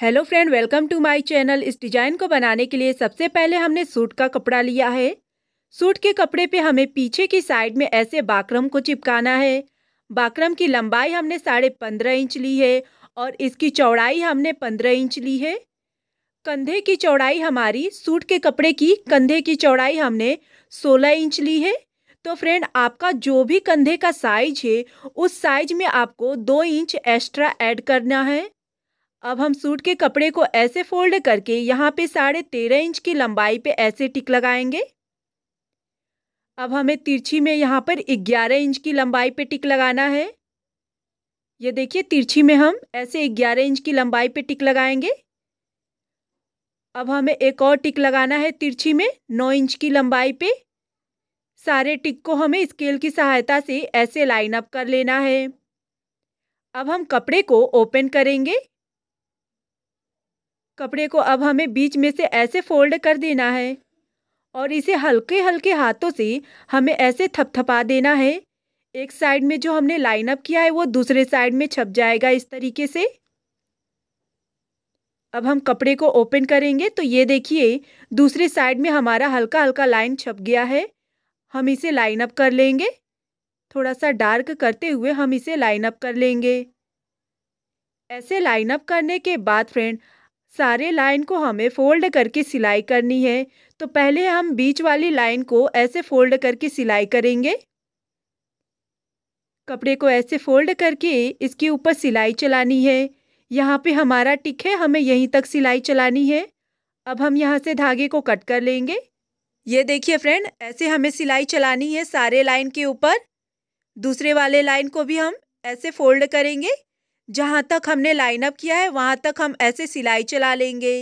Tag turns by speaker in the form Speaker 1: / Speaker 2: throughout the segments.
Speaker 1: hello friend welcome to my channel इस design को बनाने के लिए सबसे पहले हमने सूट का कपड़ा लिया है सूट के कपड़े पे हमें पीछे की साइड में ऐसे बाकरम को चिपकाना है बाकरम की लंबाई हमने साढ़े पंद्रह इंच ली है और इसकी चौड़ाई हमने पंद्रह इंच ली है कंधे की चौड़ाई हमारी सूट के कपड़े की कंधे की चौड़ाई हमने सोलह इंच ली है तो फ्रेंड आपका जो भी कंधे का साइज है उस साइज में आपको दो इंच एक्स्ट्रा ऐड करना है अब हम सूट के कपड़े को ऐसे फोल्ड करके यहाँ पे साढ़े तेरह इंच की लंबाई पे ऐसे टिक लगाएंगे अब हमें तिरछी में यहाँ पर ग्यारह इंच की लंबाई पे टिक लगाना है ये देखिए तिरछी में हम ऐसे ग्यारह इंच की लंबाई पे टिक लगाएंगे अब हमें एक और टिक लगाना है तिरछी में नौ इंच की लंबाई पे सारे टिक को हमें स्केल की सहायता से ऐसे लाइन अप कर लेना है अब हम कपड़े को ओपन करेंगे कपड़े को अब हमें बीच में से ऐसे फोल्ड कर देना है और इसे हल्के हल्के हाथों से हमें ऐसे थपथपा देना है एक साइड में जो हमने लाइन अप किया है वो दूसरे साइड में छप जाएगा इस तरीके से अब हम कपड़े को ओपन करेंगे तो ये देखिए दूसरे साइड में हमारा हल्का हल्का लाइन छप गया है हम इसे लाइन अप कर लेंगे थोड़ा सा डार्क करते हुए हम इसे लाइन अप कर लेंगे ऐसे लाइन अप करने के बाद फ्रेंड सारे लाइन को हमें फोल्ड करके सिलाई करनी है तो पहले हम बीच वाली लाइन को ऐसे फोल्ड करके सिलाई करेंगे कपड़े को ऐसे फोल्ड करके इसके ऊपर सिलाई चलानी है यहाँ पे हमारा टिक है हमें यहीं तक सिलाई चलानी है अब हम यहाँ से धागे को कट कर लेंगे ये देखिए फ्रेंड ऐसे हमें सिलाई चलानी है सारे लाइन के ऊपर दूसरे वाले लाइन को भी हम ऐसे फोल्ड करेंगे जहाँ तक हमने लाइन अप किया है वहाँ तक हम ऐसे सिलाई चला लेंगे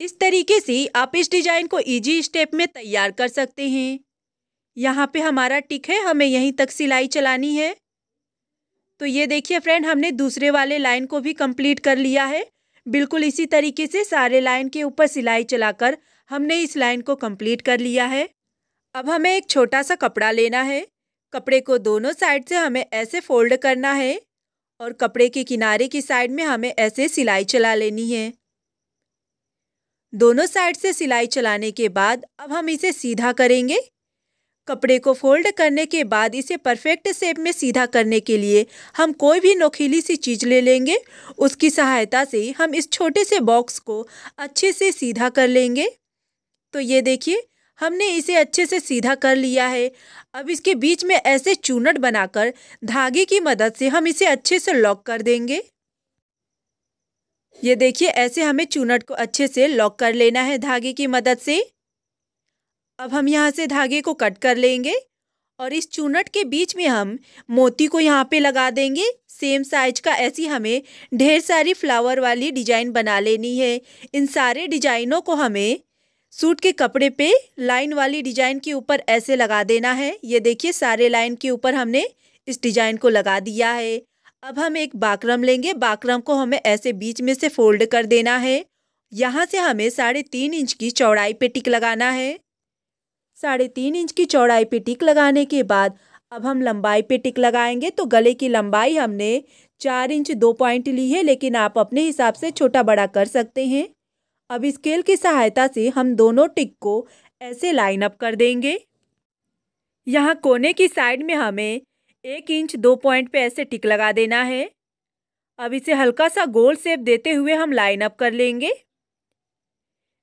Speaker 1: इस तरीके से आप इस डिज़ाइन को इजी स्टेप में तैयार कर सकते हैं यहाँ पे हमारा टिक है हमें यहीं तक सिलाई चलानी है तो ये देखिए फ्रेंड हमने दूसरे वाले लाइन को भी कंप्लीट कर लिया है बिल्कुल इसी तरीके से सारे लाइन के ऊपर सिलाई चलाकर हमने इस लाइन को कंप्लीट कर लिया है अब हमें एक छोटा सा कपड़ा लेना है कपड़े को दोनों साइड से हमें ऐसे फोल्ड करना है और कपड़े के किनारे की साइड में हमें ऐसे सिलाई चला लेनी है दोनों साइड से सिलाई चलाने के बाद अब हम इसे सीधा करेंगे कपड़े को फोल्ड करने के बाद इसे परफेक्ट शेप में सीधा करने के लिए हम कोई भी नोखीली सी चीज़ ले लेंगे उसकी सहायता से हम इस छोटे से बॉक्स को अच्छे से सीधा कर लेंगे तो ये देखिए हमने इसे अच्छे से सीधा कर लिया है अब इसके बीच में ऐसे चूनट बनाकर धागे की मदद से हम इसे अच्छे से लॉक कर देंगे ये देखिए ऐसे हमें चूनट को अच्छे से लॉक कर लेना है धागे की मदद से अब हम यहाँ से धागे को कट कर लेंगे और इस चूनट के बीच में हम मोती को यहाँ पे लगा देंगे सेम साइज का ऐसी हमें ढेर सारी फ्लावर वाली डिजाइन बना लेनी है इन सारे डिजाइनों को हमें सूट के कपड़े पे लाइन वाली डिजाइन के ऊपर ऐसे लगा देना है ये देखिए सारे लाइन के ऊपर हमने इस डिजाइन को लगा दिया है अब हम एक बाकरम लेंगे बाकरम को हमें ऐसे बीच में से फोल्ड कर देना है यहाँ से हमें साढ़े तीन इंच की चौड़ाई पे टिक लगाना है साढ़े तीन इंच की चौड़ाई पे टिक लगाने के बाद अब हम लंबाई पे टिक लगाएंगे तो गले की लंबाई हमने चार इंच दो पॉइंट ली है लेकिन आप अपने हिसाब से छोटा बड़ा कर सकते हैं अब स्केल की सहायता से हम दोनों टिक को ऐसे लाइन अप कर देंगे यहाँ कोने की साइड में हमें एक इंच दो पॉइंट पे ऐसे टिक लगा देना है अब इसे हल्का सा गोल सेप देते हुए हम लाइन अप कर लेंगे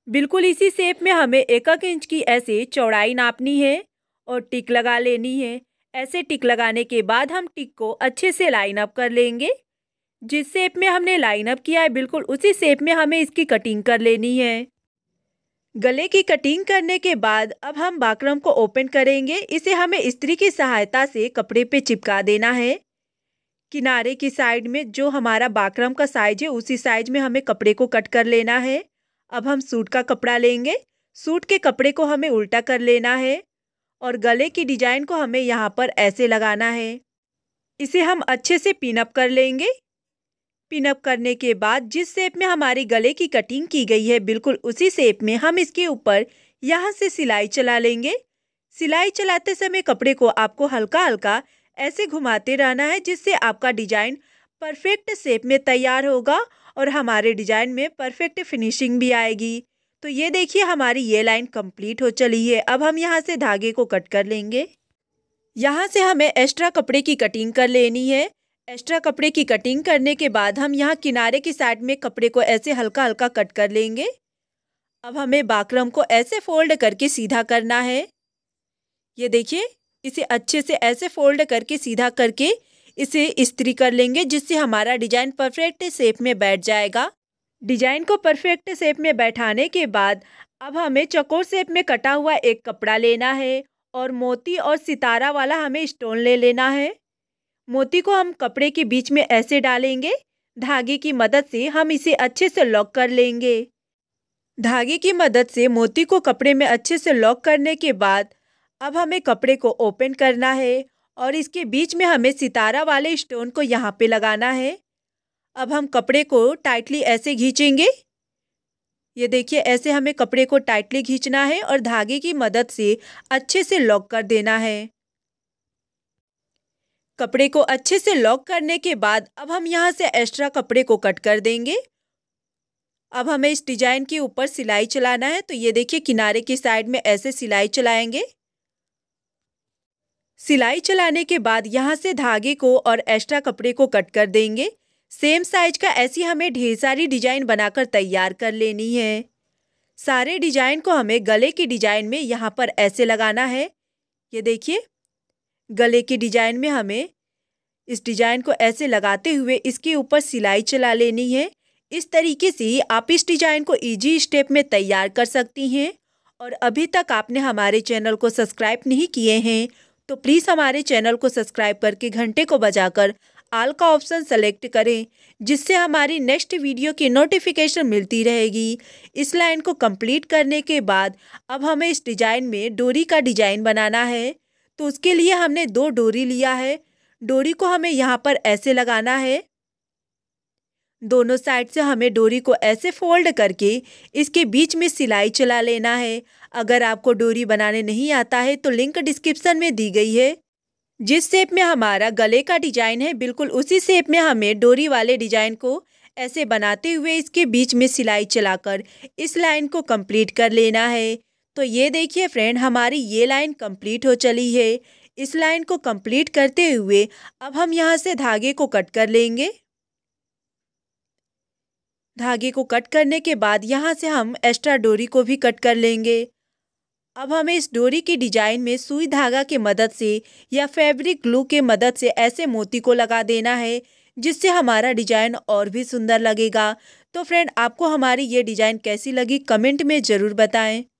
Speaker 1: बिल्कुल इसी सेप में हमें एक एक इंच की ऐसे चौड़ाई नापनी है और टिक लगा लेनी है ऐसे टिक लगाने के बाद हम टिक को अच्छे से लाइन अप कर लेंगे जिस शेप में हमने लाइन अप किया है बिल्कुल उसी शेप में हमें इसकी कटिंग कर लेनी है गले की कटिंग करने के बाद अब हम बाकरम को ओपन करेंगे इसे हमें स्त्री की सहायता से कपड़े पे चिपका देना है किनारे की साइड में जो हमारा बाकरम का साइज है उसी साइज में हमें कपड़े को कट कर लेना है अब हम सूट का कपड़ा लेंगे सूट के कपड़े को हमें उल्टा कर लेना है और गले की डिजाइन को हमें यहाँ पर ऐसे लगाना है इसे हम अच्छे से पिनअप कर लेंगे पिनअप करने के बाद जिस शेप में हमारे गले की कटिंग की गई है बिल्कुल उसी शेप में हम इसके ऊपर यहाँ से सिलाई चला लेंगे सिलाई चलाते समय कपड़े को आपको हल्का हल्का ऐसे घुमाते रहना है जिससे आपका डिजाइन परफेक्ट शेप में तैयार होगा और हमारे डिजाइन में परफेक्ट फिनिशिंग भी आएगी तो ये देखिए हमारी ये लाइन कंप्लीट हो चली है अब हम यहाँ से धागे को कट कर लेंगे यहाँ से हमें एक्स्ट्रा कपड़े की कटिंग कर लेनी है एक्स्ट्रा कपड़े की कटिंग करने के बाद हम यहाँ किनारे की साइड में कपड़े को ऐसे हल्का हल्का कट कर लेंगे अब हमें बाकरम को ऐसे फोल्ड करके सीधा करना है ये देखिए इसे अच्छे से ऐसे फोल्ड करके सीधा करके इसे इस्त्री कर लेंगे जिससे हमारा डिजाइन परफेक्ट शेप में बैठ जाएगा डिजाइन को परफेक्ट शेप में बैठाने के बाद अब हमें चकोर शेप में कटा हुआ एक कपड़ा लेना है और मोती और सितारा वाला हमें स्टोन ले लेना है मोती को हम कपड़े के बीच में ऐसे डालेंगे धागे की मदद से हम इसे अच्छे से लॉक कर लेंगे धागे की मदद से मोती को कपड़े में अच्छे से लॉक करने के बाद अब हमें कपड़े को ओपन करना है और इसके बीच में हमें सितारा वाले स्टोन को यहाँ पे लगाना है अब हम कपड़े को टाइटली ऐसे खींचेंगे ये देखिए ऐसे हमें कपड़े को टाइटली खींचना है और धागे की मदद से अच्छे से लॉक कर देना है कपड़े को अच्छे से लॉक करने के बाद अब हम यहाँ से एक्स्ट्रा कपड़े को कट कर देंगे अब हमें इस डिजाइन के ऊपर सिलाई चलाना है तो ये देखिए किनारे की साइड में ऐसे सिलाई चलाएंगे सिलाई चलाने के बाद यहाँ से धागे को और एक्स्ट्रा कपड़े को कट कर देंगे सेम साइज का ऐसी हमें ढेर सारी डिजाइन बनाकर तैयार कर लेनी है सारे डिजाइन को हमें गले की डिजाइन में यहाँ पर ऐसे लगाना है ये देखिए गले के डिजाइन में हमें इस डिजाइन को ऐसे लगाते हुए इसके ऊपर सिलाई चला लेनी है इस तरीके से आप इस डिजाइन को इजी स्टेप में तैयार कर सकती हैं और अभी तक आपने हमारे चैनल को सब्सक्राइब नहीं किए हैं तो प्लीज़ हमारे चैनल को सब्सक्राइब करके घंटे को बजाकर आल का ऑप्शन सेलेक्ट करें जिससे हमारी नेक्स्ट वीडियो की नोटिफिकेशन मिलती रहेगी इस लाइन को कंप्लीट करने के बाद अब हमें इस डिजाइन में डोरी का डिजाइन बनाना है तो उसके लिए हमने दो डोरी लिया है डोरी को हमें यहाँ पर ऐसे लगाना है दोनों साइड से हमें डोरी को ऐसे फोल्ड करके इसके बीच में सिलाई चला लेना है अगर आपको डोरी बनाने नहीं आता है तो लिंक डिस्क्रिप्शन में दी गई है जिस शेप में हमारा गले का डिजाइन है बिल्कुल उसी शेप में हमें डोरी वाले डिजाइन को ऐसे बनाते हुए इसके बीच में सिलाई चलाकर इस लाइन को कंप्लीट कर लेना है तो ये देखिए फ्रेंड हमारी ये लाइन कंप्लीट हो चली है इस लाइन को कंप्लीट करते हुए अब हम यहाँ से धागे को कट कर लेंगे धागे को कट करने के बाद यहाँ से हम एक्स्ट्रा डोरी को भी कट कर लेंगे अब हमें इस डोरी की डिजाइन में सुई धागा के मदद से या फैब्रिक ग्लू के मदद से ऐसे मोती को लगा देना है जिससे हमारा डिजाइन और भी सुंदर लगेगा तो फ्रेंड आपको हमारी ये डिजाइन कैसी लगी कमेंट में ज़रूर बताएं